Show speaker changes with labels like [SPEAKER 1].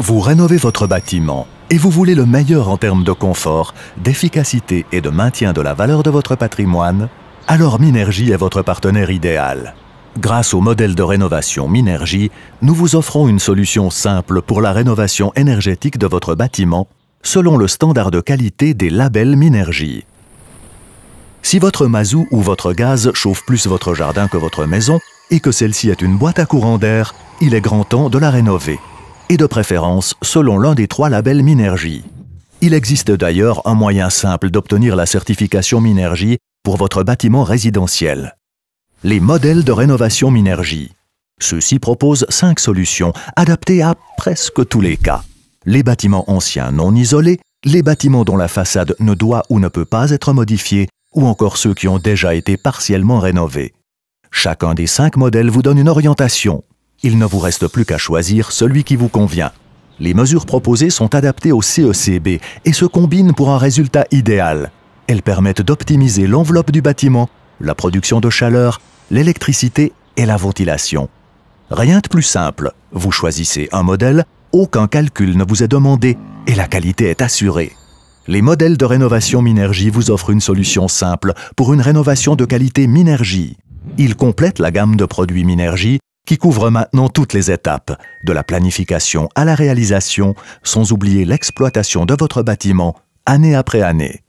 [SPEAKER 1] Vous rénovez votre bâtiment et vous voulez le meilleur en termes de confort, d'efficacité et de maintien de la valeur de votre patrimoine Alors Minergie est votre partenaire idéal. Grâce au modèle de rénovation Minergie, nous vous offrons une solution simple pour la rénovation énergétique de votre bâtiment selon le standard de qualité des labels Minergie. Si votre mazou ou votre gaz chauffe plus votre jardin que votre maison et que celle-ci est une boîte à courant d'air, il est grand temps de la rénover et de préférence selon l'un des trois labels Minergie. Il existe d'ailleurs un moyen simple d'obtenir la certification Minergie pour votre bâtiment résidentiel. Les modèles de rénovation Minergie. Ceux-ci proposent cinq solutions adaptées à presque tous les cas. Les bâtiments anciens non isolés, les bâtiments dont la façade ne doit ou ne peut pas être modifiée, ou encore ceux qui ont déjà été partiellement rénovés. Chacun des cinq modèles vous donne une orientation il ne vous reste plus qu'à choisir celui qui vous convient. Les mesures proposées sont adaptées au CECB et se combinent pour un résultat idéal. Elles permettent d'optimiser l'enveloppe du bâtiment, la production de chaleur, l'électricité et la ventilation. Rien de plus simple, vous choisissez un modèle, aucun calcul ne vous est demandé et la qualité est assurée. Les modèles de rénovation Minergie vous offrent une solution simple pour une rénovation de qualité Minergie. Ils complètent la gamme de produits Minergie qui couvre maintenant toutes les étapes, de la planification à la réalisation, sans oublier l'exploitation de votre bâtiment année après année.